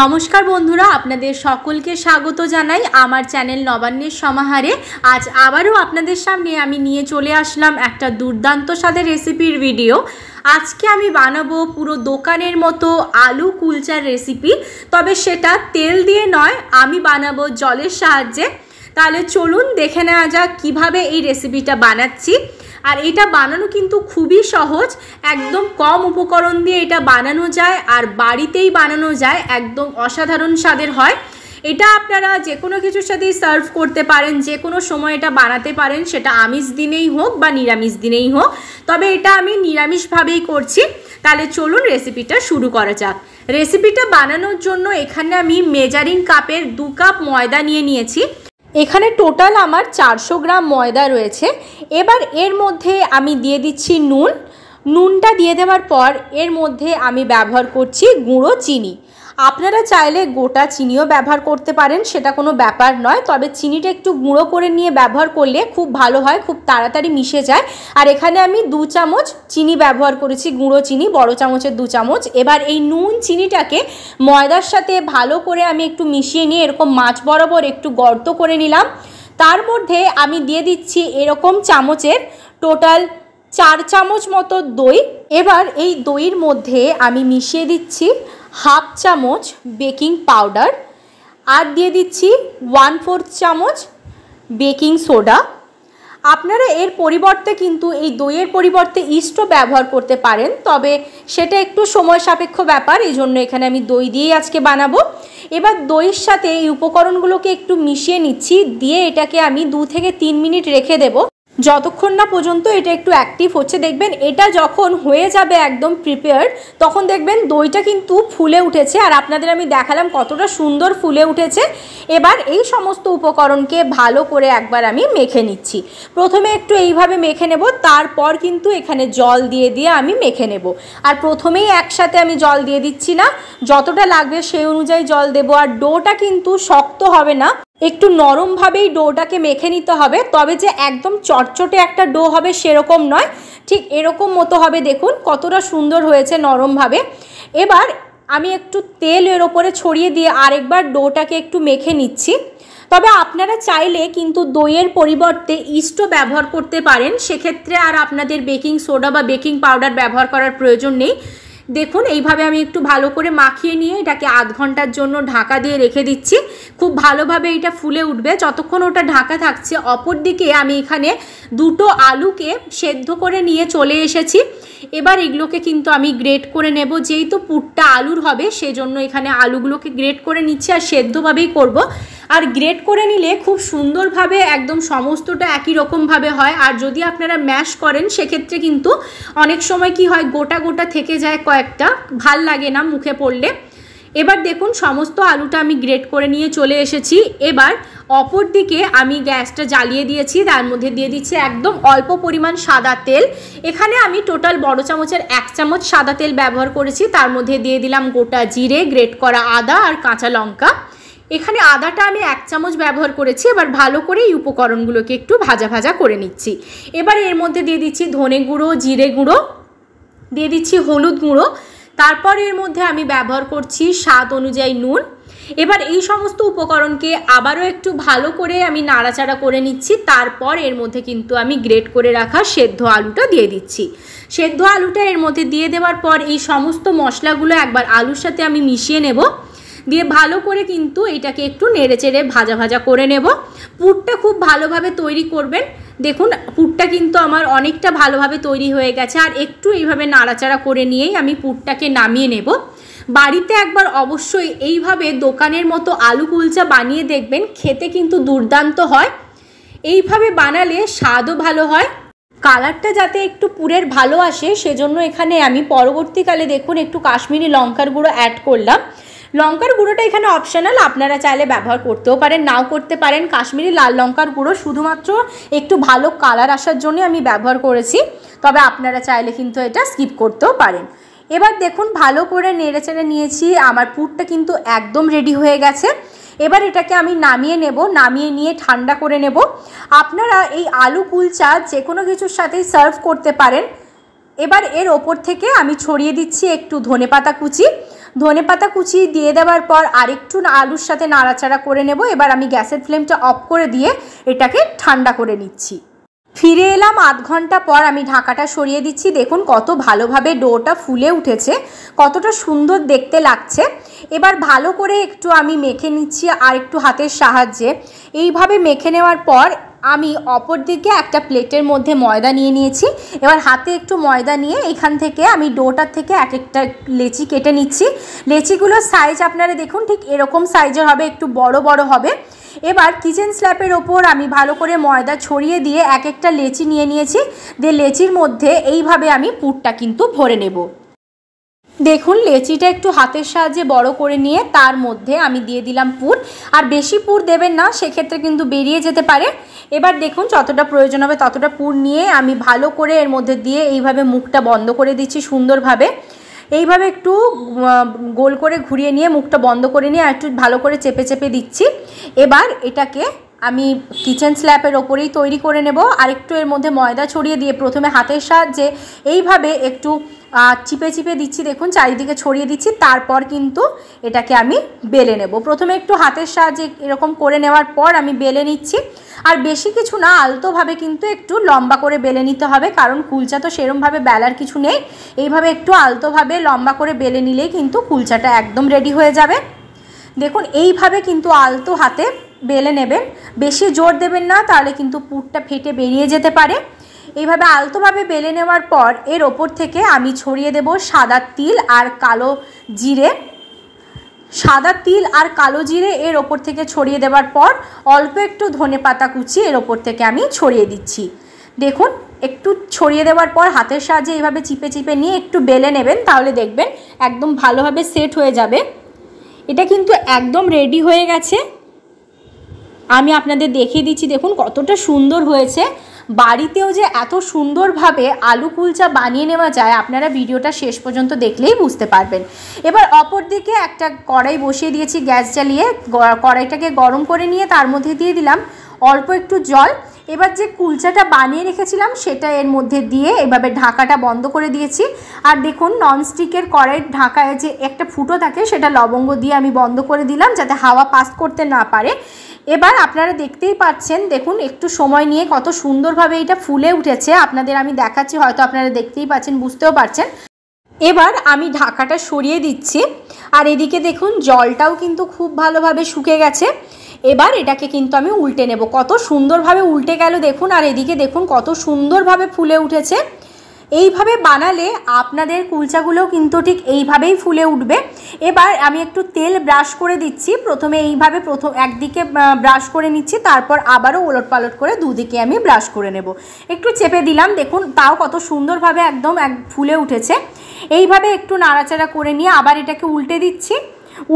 নমস্কার বন্ধুরা আপনাদের সকলকে স্বাগত জানাই আমার চ্যানেল নবান্নের সমাহারে আজ আবারও আপনাদের সামনে আমি নিয়ে চলে আসলাম একটা দুর্দান্ত স্বাদের রেসিপির ভিডিও আজকে আমি বানাবো পুরো দোকানের মতো আলু কুলচার রেসিপি তবে সেটা তেল দিয়ে নয় আমি বানাবো জলের সাহায্যে তাহলে চলুন দেখে নেওয়া যাক কীভাবে এই রেসিপিটা বানাচ্ছি আর এটা বানানো কিন্তু খুবই সহজ একদম কম উপকরণ দিয়ে এটা বানানো যায় আর বাড়িতেই বানানো যায় একদম অসাধারণ স্বাদের হয় এটা আপনারা যে কোনো কিছুর সাথেই সার্ভ করতে পারেন যে কোনো সময় এটা বানাতে পারেন সেটা আমিষ দিনেই হোক বা নিরামিষ দিনেই হোক তবে এটা আমি নিরামিষভাবেই করছি তাহলে চলুন রেসিপিটা শুরু করা যাক রেসিপিটা বানানোর জন্য এখানে আমি মেজারিং কাপের দু কাপ ময়দা নিয়ে নিয়েছি এখানে টোটাল আমার চারশো গ্রাম ময়দা রয়েছে এবার এর মধ্যে আমি দিয়ে দিচ্ছি নুন নুনটা দিয়ে দেওয়ার পর এর মধ্যে আমি ব্যবহার করছি গুঁড়ো চিনি আপনারা চাইলে গোটা চিনিও ব্যবহার করতে পারেন সেটা কোনো ব্যাপার নয় তবে চিনিটা একটু গুঁড়ো করে নিয়ে ব্যবহার করলে খুব ভালো হয় খুব তাড়াতাড়ি মিশে যায় আর এখানে আমি দু চামচ চিনি ব্যবহার করেছি গুঁড়ো চিনি বড় চামচের দু চামচ এবার এই নুন চিনিটাকে ময়দার সাথে ভালো করে আমি একটু মিশিয়ে নিয়ে এরকম মাছ বরাবর একটু গর্ত করে নিলাম তার মধ্যে আমি দিয়ে দিচ্ছি এরকম চামচের টোটাল চার চামচ মতো দই এবার এই দইয়ের মধ্যে আমি মিশিয়ে দিচ্ছি হাফ চামচ বেকিং পাউডার আর দিয়ে দিচ্ছি ওয়ান ফোর্থ চামচ বেকিং সোডা আপনারা এর পরিবর্তে কিন্তু এই দইয়ের পরিবর্তে ইস্টও ব্যবহার করতে পারেন তবে সেটা একটু সময় সাপেক্ষ ব্যাপার এই জন্য এখানে আমি দই দিয়েই আজকে বানাবো এবার দইয়ের সাথে এই উপকরণগুলোকে একটু মিশিয়ে নিচ্ছি দিয়ে এটাকে আমি দু থেকে তিন মিনিট রেখে দেব যতক্ষণ না পর্যন্ত এটা একটু অ্যাক্টিভ হচ্ছে দেখবেন এটা যখন হয়ে যাবে একদম প্রিপেয়ার্ড তখন দেখবেন দইটা কিন্তু ফুলে উঠেছে আর আপনাদের আমি দেখালাম কতটা সুন্দর ফুলে উঠেছে এবার এই সমস্ত উপকরণকে ভালো করে একবার আমি মেখে নিচ্ছি প্রথমে একটু এইভাবে মেখে নেব তারপর কিন্তু এখানে জল দিয়ে দিয়ে আমি মেখে নেব আর প্রথমেই একসাথে আমি জল দিয়ে দিচ্ছি না যতটা লাগবে সেই অনুযায়ী জল দেব আর ডোটা কিন্তু শক্ত হবে না একটু নরমভাবেই ডোটাকে মেখে নিতে হবে তবে যে একদম চটচটে একটা ডো হবে সেরকম নয় ঠিক এরকম মতো হবে দেখুন কতটা সুন্দর হয়েছে নরমভাবে এবার আমি একটু তেল এর ওপরে ছড়িয়ে দিয়ে আরেকবার ডোটাকে একটু মেখে নিচ্ছি তবে আপনারা চাইলে কিন্তু দইয়ের পরিবর্তে ইস্টও ব্যবহার করতে পারেন সেক্ষেত্রে আর আপনাদের বেকিং সোডা বা বেকিং পাউডার ব্যবহার করার প্রয়োজন নেই দেখুন এইভাবে আমি একটু ভালো করে মাখিয়ে নিয়ে এটাকে আধ ঘন্টার জন্য ঢাকা দিয়ে রেখে দিচ্ছি খুব ভালোভাবে এটা ফুলে উঠবে যতক্ষণ ওটা ঢাকা থাকছে অপর দিকে আমি এখানে দুটো আলুকে সেদ্ধ করে নিয়ে চলে এসেছি এবার এগুলোকে কিন্তু আমি গ্রেট করে নেব যেহেতু পুরটা আলুর হবে সেজন্য এখানে আলুগুলোকে গ্রেট করে নিচ্ছি আর সেদ্ধভাবেই করব আর গ্রেট করে নিলে খুব সুন্দরভাবে একদম সমস্তটা একই রকমভাবে হয় আর যদি আপনারা ম্যাশ করেন সেক্ষেত্রে কিন্তু অনেক সময় কি হয় গোটা গোটা থেকে যায় কয়েকটা ভাল লাগে না মুখে পড়লে এবার দেখুন সমস্ত আলুটা আমি গ্রেট করে নিয়ে চলে এসেছি এবার অপর দিকে আমি গ্যাসটা জ্বালিয়ে দিয়েছি তার মধ্যে দিয়ে দিচ্ছি একদম অল্প পরিমাণ সাদা তেল এখানে আমি টোটাল বড় চামচের এক চামচ সাদা তেল ব্যবহার করেছি তার মধ্যে দিয়ে দিলাম গোটা জিরে গ্রেট করা আদা আর কাঁচা লঙ্কা এখানে আদাটা আমি এক চামচ ব্যবহার করেছি এবার ভালো করে এই উপকরণগুলোকে একটু ভাজা ভাজা করে নিচ্ছি এবার এর মধ্যে দিয়ে দিচ্ছি ধনে গুঁড়ো জিরে গুঁড়ো দিয়ে দিচ্ছি হলুদ গুঁড়ো তারপর এর মধ্যে আমি ব্যবহার করছি স্বাদ অনুযায়ী নুন এবার এই সমস্ত উপকরণকে আবারও একটু ভালো করে আমি নাড়াচাড়া করে নিচ্ছি তারপর এর মধ্যে কিন্তু আমি গ্রেট করে রাখা সেদ্ধ আলুটা দিয়ে দিচ্ছি সেদ্ধ আলুটা এর মধ্যে দিয়ে দেওয়ার পর এই সমস্ত মশলাগুলো একবার আলুর সাথে আমি মিশিয়ে নেব দিয়ে ভালো করে কিন্তু এটাকে একটু নেড়ে চেড়ে ভাজা ভাজা করে নেব পুরটা খুব ভালোভাবে তৈরি করবেন দেখুন পুরটা কিন্তু আমার অনেকটা ভালোভাবে তৈরি হয়ে গেছে আর একটু এইভাবে নাড়াচাড়া করে নিয়েই আমি পুরটাকে নামিয়ে নেব বাড়িতে একবার অবশ্যই এইভাবে দোকানের মতো আলু কুলচা বানিয়ে দেখবেন খেতে কিন্তু দুর্দান্ত হয় এইভাবে বানালে স্বাদও ভালো হয় কালারটা যাতে একটু পুরের ভালো আসে সেজন্য এখানে আমি পরবর্তীকালে দেখুন একটু কাশ্মীরি লঙ্কার গুঁড়ো অ্যাড করলাম লঙ্কার গুঁড়োটা এখানে অপশনাল আপনারা চাইলে ব্যবহার করতেও পারেন নাও করতে পারেন কাশ্মীরি লাল লঙ্কার গুঁড়ো শুধুমাত্র একটু ভালো কালার আসার জন্য আমি ব্যবহার করেছি তবে আপনারা চাইলে কিন্তু এটা স্কিপ করতেও পারেন এবার দেখুন ভালো করে নেড়েচেড়ে নিয়েছি আমার পুরটা কিন্তু একদম রেডি হয়ে গেছে এবার এটাকে আমি নামিয়ে নেব নামিয়ে নিয়ে ঠান্ডা করে নেব আপনারা এই আলু কুলচা যে কোনো কিছুর সাথেই সার্ভ করতে পারেন এবার এর ওপর থেকে আমি ছড়িয়ে দিচ্ছি একটু ধনে পাতা কুচি ধনে পাতা কুচি দিয়ে দেওয়ার পর আরেকটু আলুর সাথে নাড়াচাড়া করে নেব এবার আমি গ্যাসের ফ্লেমটা অফ করে দিয়ে এটাকে ঠান্ডা করে নিচ্ছি ফিরে এলাম আধ ঘন্টা পর আমি ঢাকাটা সরিয়ে দিচ্ছি দেখুন কত ভালোভাবে ডোটা ফুলে উঠেছে কতটা সুন্দর দেখতে লাগছে এবার ভালো করে একটু আমি মেখে নিচ্ছি আর একটু হাতের সাহায্যে এইভাবে মেখে নেওয়ার পর আমি অপর দিকে একটা প্লেটের মধ্যে ময়দা নিয়ে নিয়েছি এবার হাতে একটু ময়দা নিয়ে এখান থেকে আমি ডোটার থেকে এক একটা লেচি কেটে নিচ্ছি লেচিগুলোর সাইজ আপনারা দেখুন ঠিক এরকম সাইজের হবে একটু বড় বড় হবে এবার কিচেন স্ল্যাপের ওপর আমি ভালো করে ময়দা ছড়িয়ে দিয়ে এক একটা লেচি নিয়ে নিয়েছি দিয়ে লেচির মধ্যে এইভাবে আমি পুরটা কিন্তু ভরে নেব দেখুন লেচিটা একটু হাতের সাহায্যে বড় করে নিয়ে তার মধ্যে আমি দিয়ে দিলাম পুর আর বেশি পুর দেবেন না সেক্ষেত্রে কিন্তু বেরিয়ে যেতে পারে এবার দেখুন যতটা প্রয়োজন হবে ততটা পুর নিয়ে আমি ভালো করে এর মধ্যে দিয়ে এইভাবে মুখটা বন্ধ করে দিচ্ছি সুন্দরভাবে এইভাবে একটু গোল করে ঘুরিয়ে নিয়ে মুখটা বন্ধ করে নিয়ে একটু ভালো করে চেপে চেপে দিচ্ছি এবার এটাকে আমি কিচেন স্ল্যাপের ওপরেই তৈরি করে নেব আর একটু এর মধ্যে ময়দা ছড়িয়ে দিয়ে প্রথমে হাতের সাহায্যে এইভাবে একটু চিপে চিপে দিচ্ছি দেখুন চারিদিকে ছড়িয়ে দিচ্ছি তারপর কিন্তু এটাকে আমি বেলে নেব প্রথমে একটু হাতের সাহায্যে এরকম করে নেওয়ার পর আমি বেলে নিচ্ছি আর বেশি কিছু না আলতোভাবে কিন্তু একটু লম্বা করে বেলে নিতে হবে কারণ কুলচা তো সেরমভাবে বেলার কিছু নেই এইভাবে একটু আলতোভাবে লম্বা করে বেলে নিলেই কিন্তু কুলচাটা একদম রেডি হয়ে যাবে দেখুন এইভাবে কিন্তু আলতো হাতে বেলে নেবেন বেশি জোর দেবেন না তাহলে কিন্তু পুরটা ফেটে বেরিয়ে যেতে পারে এইভাবে আলতোভাবে বেলে নেওয়ার পর এর ওপর থেকে আমি ছড়িয়ে দেব সাদা তিল আর কালো জিরে সাদা তিল আর কালো জিরে এর ওপর থেকে ছড়িয়ে দেওয়ার পর অল্প একটু ধনে পাতা কুচি এর ওপর থেকে আমি ছড়িয়ে দিচ্ছি দেখুন একটু ছড়িয়ে দেওয়ার পর হাতের সাহায্যে এইভাবে চিপে চিপে নিয়ে একটু বেলে নেবেন তাহলে দেখবেন একদম ভালোভাবে সেট হয়ে যাবে এটা কিন্তু একদম রেডি হয়ে গেছে আমি আপনাদের দেখিয়ে দিচ্ছি দেখুন কতটা সুন্দর হয়েছে বাড়িতেও যে এত সুন্দরভাবে আলু কুলচা বানিয়ে নেওয়া যায় আপনারা ভিডিওটা শেষ পর্যন্ত দেখলেই বুঝতে পারবেন এবার অপর দিকে একটা কড়াই বসিয়ে দিয়েছি গ্যাস জ্বালিয়ে কড়াইটাকে গরম করে নিয়ে তার মধ্যে দিয়ে দিলাম অল্প একটু জল এবার যে কুলচাটা বানিয়ে রেখেছিলাম সেটা এর মধ্যে দিয়ে এভাবে ঢাকাটা বন্ধ করে দিয়েছি আর দেখুন ননস্টিকের কড়াই ঢাকায় যে একটা ফুটো থাকে সেটা লবঙ্গ দিয়ে আমি বন্ধ করে দিলাম যাতে হাওয়া পাস করতে না পারে এবার আপনারা দেখতেই পাচ্ছেন দেখুন একটু সময় নিয়ে কত সুন্দরভাবে এটা ফুলে উঠেছে আপনাদের আমি দেখাচ্ছি হয়তো আপনারা দেখতেই পাচ্ছেন বুঝতেও পারছেন এবার আমি ঢাকাটা সরিয়ে দিচ্ছি আর এদিকে দেখুন জলটাও কিন্তু খুব ভালোভাবে শুকে গেছে এবার এটাকে কিন্তু আমি উল্টে নেব কত সুন্দরভাবে উল্টে গেল দেখুন আর এদিকে দেখুন কত সুন্দরভাবে ফুলে উঠেছে এইভাবে বানালে আপনাদের কুলচাগুলোও কিন্তু ঠিক এইভাবেই ফুলে উঠবে এবার আমি একটু তেল ব্রাশ করে দিচ্ছি প্রথমে এইভাবে প্রথম একদিকে ব্রাশ করে নিচ্ছি তারপর আবারও ওলট পালট করে দুদিকে আমি ব্রাশ করে নেব একটু চেপে দিলাম দেখুন তাও কত সুন্দরভাবে একদম এক ফুলে উঠেছে এইভাবে একটু নাড়াচাড়া করে নিয়ে আবার এটাকে উল্টে দিচ্ছি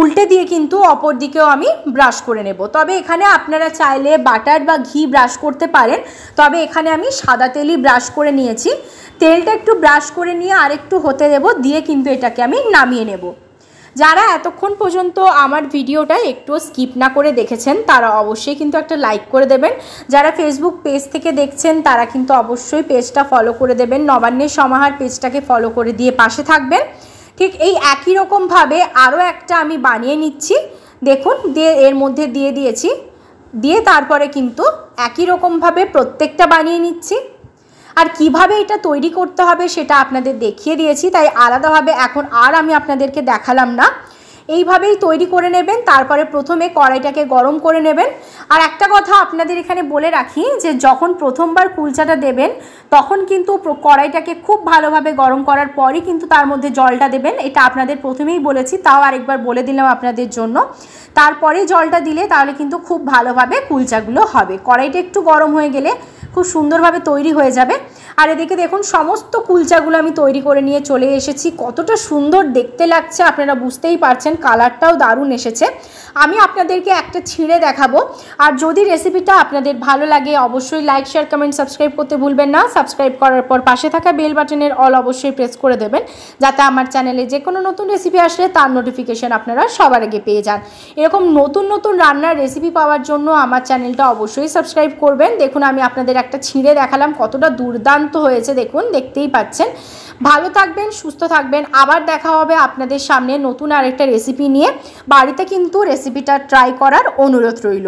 উল্টে দিয়ে কিন্তু অপর দিকেও আমি ব্রাশ করে নেব তবে এখানে আপনারা চাইলে বাটার বা ঘি ব্রাশ করতে পারেন তবে এখানে আমি সাদা তেলই ব্রাশ করে নিয়েছি তেলটা একটু ব্রাশ করে নিয়ে আরেকটু হতে দেব দিয়ে কিন্তু এটাকে আমি নামিয়ে নেব যারা এতক্ষণ পর্যন্ত আমার ভিডিওটা একটু স্কিপ না করে দেখেছেন তারা অবশ্যই কিন্তু একটা লাইক করে দেবেন যারা ফেসবুক পেজ থেকে দেখছেন তারা কিন্তু অবশ্যই পেজটা ফলো করে দেবেন নবান্নের সমাহার পেজটাকে ফলো করে দিয়ে পাশে থাকবেন ঠিক এই একই রকমভাবে আরও একটা আমি বানিয়ে নিচ্ছি দেখুন দিয়ে এর মধ্যে দিয়ে দিয়েছি দিয়ে তারপরে কিন্তু একই রকমভাবে প্রত্যেকটা বানিয়ে নিচ্ছি আর কিভাবে এটা তৈরি করতে হবে সেটা আপনাদের দেখিয়ে দিয়েছি তাই আলাদাভাবে এখন আর আমি আপনাদেরকে দেখালাম না এইভাবেই তৈরি করে নেবেন তারপরে প্রথমে কড়াইটাকে গরম করে নেবেন আর একটা কথা আপনাদের এখানে বলে রাখি যে যখন প্রথমবার কুলচাটা দেবেন তখন কিন্তু কড়াইটাকে খুব ভালোভাবে গরম করার পরই কিন্তু তার মধ্যে জলটা দেবেন এটা আপনাদের প্রথমেই বলেছি তাও আরেকবার বলে দিলাম আপনাদের জন্য তারপরে জলটা দিলে তাহলে কিন্তু খুব ভালোভাবে কুলচাগুলো হবে কড়াইটা একটু গরম হয়ে গেলে খুব সুন্দরভাবে তৈরি হয়ে যাবে আর এদিকে দেখুন সমস্ত কুলচাগুলো আমি তৈরি করে নিয়ে চলে এসেছি কতটা সুন্দর দেখতে লাগছে আপনারা বুঝতেই পারছেন কালারটাও দারুণ এসেছে আমি আপনাদেরকে একটা ছিঁড়ে দেখাবো আর যদি রেসিপিটা আপনাদের ভালো লাগে অবশ্যই লাইক শেয়ার কমেন্ট সাবস্ক্রাইব করতে ভুলবেন না সাবস্ক্রাইব করার পর পাশে থাকা বেল বাটনের অল অবশ্যই প্রেস করে দেবেন যাতে আমার চ্যানেলে যে কোনো নতুন রেসিপি আসলে তার নোটিফিকেশান আপনারা সবার আগে পেয়ে যান এরকম নতুন নতুন রান্নার রেসিপি পাওয়ার জন্য আমার চ্যানেলটা অবশ্যই সাবস্ক্রাইব করবেন দেখুন আমি আপনাদের একটা ছিঁড়ে দেখালাম কতটা দুর্দান্ত হয়েছে দেখুন দেখতেই পাচ্ছেন ভালো থাকবেন সুস্থ থাকবেন আবার দেখা হবে আপনাদের সামনে নতুন আরেকটা রেসিপি রেসিপি নিয়ে বাড়িতে কিন্তু রেসিপিটা ট্রাই করার অনুরোধ রইল